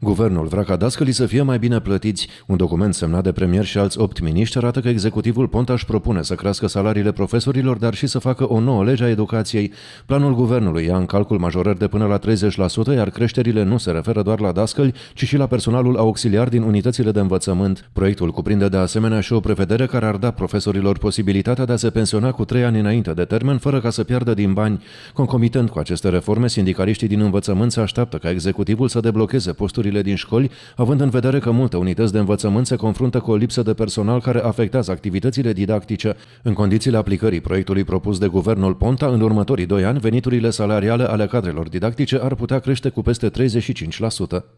Guvernul vrea ca dascălii să fie mai bine plătiți. Un document semnat de premier și alți opt miniști arată că executivul Ponta își propune să crească salariile profesorilor, dar și să facă o nouă lege a educației. Planul guvernului ia în calcul majorări de până la 30%, iar creșterile nu se referă doar la dascăli, ci și la personalul auxiliar din unitățile de învățământ. Proiectul cuprinde de asemenea și o prevedere care ar da profesorilor posibilitatea de a se pensiona cu trei ani înainte de termen, fără ca să piardă din bani. Concomitent cu aceste reforme, sindicaliștii din învățământ se așteaptă ca executivul să deblocheze posturi clădirile din școli, având în vedere că multe unități de învățământ se confruntă cu o lipsă de personal care afectează activitățile didactice. În condițiile aplicării proiectului propus de guvernul Ponta, în următorii doi ani, veniturile salariale ale cadrelor didactice ar putea crește cu peste 35%.